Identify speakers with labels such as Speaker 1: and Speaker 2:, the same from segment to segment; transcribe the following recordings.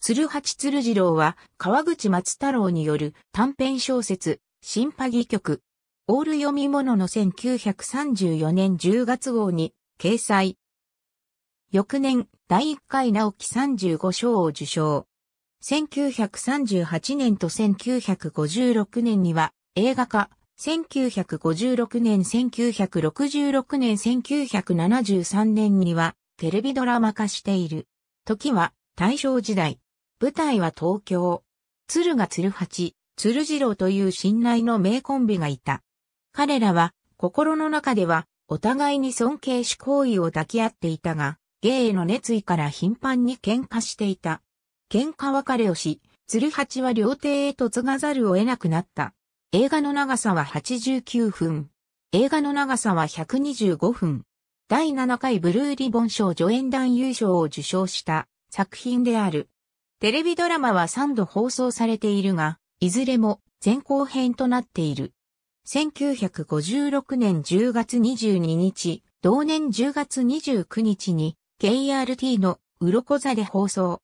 Speaker 1: 鶴八鶴次郎は川口松太郎による短編小説、新パギ曲、オール読み物の1934年10月号に掲載。翌年、第1回直木35賞を受賞。1938年と1956年には映画化、1956年、1966年、1973年にはテレビドラマ化している。時は大正時代。舞台は東京。鶴が鶴八、鶴次郎という信頼の名コンビがいた。彼らは、心の中では、お互いに尊敬し好意を抱き合っていたが、芸への熱意から頻繁に喧嘩していた。喧嘩別れをし、鶴八は料亭へと継がざるを得なくなった。映画の長さは89分。映画の長さは125分。第7回ブルーリボン賞助演団優勝を受賞した作品である。テレビドラマは3度放送されているが、いずれも前後編となっている。1956年10月22日、同年10月29日に KRT のコ座で放送。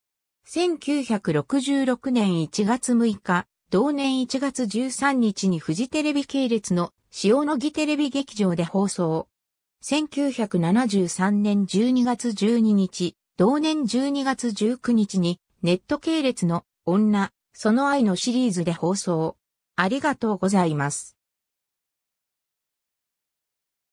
Speaker 1: 1966年1月6日、同年1月13日にフジテレビ系列の塩野義テレビ劇場で放送。1973年12月12日、同年12月19日にネット系列の女、その愛のシリーズで放送。ありがとうございます。